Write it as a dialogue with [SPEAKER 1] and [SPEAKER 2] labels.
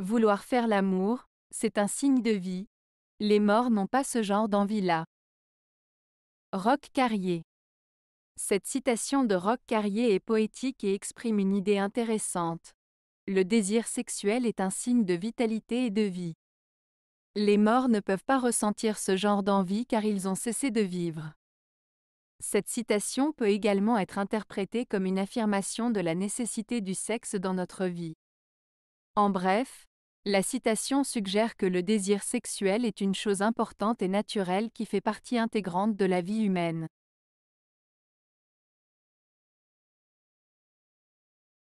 [SPEAKER 1] Vouloir faire l'amour, c'est un signe de vie. Les morts n'ont pas ce genre d'envie-là. Rock Carrier. Cette citation de Rock Carrier est poétique et exprime une idée intéressante. Le désir sexuel est un signe de vitalité et de vie. Les morts ne peuvent pas ressentir ce genre d'envie car ils ont cessé de vivre. Cette citation peut également être interprétée comme une affirmation de la nécessité du sexe dans notre vie. En bref, la citation suggère que le désir sexuel est une chose importante et naturelle qui fait partie intégrante de la vie humaine.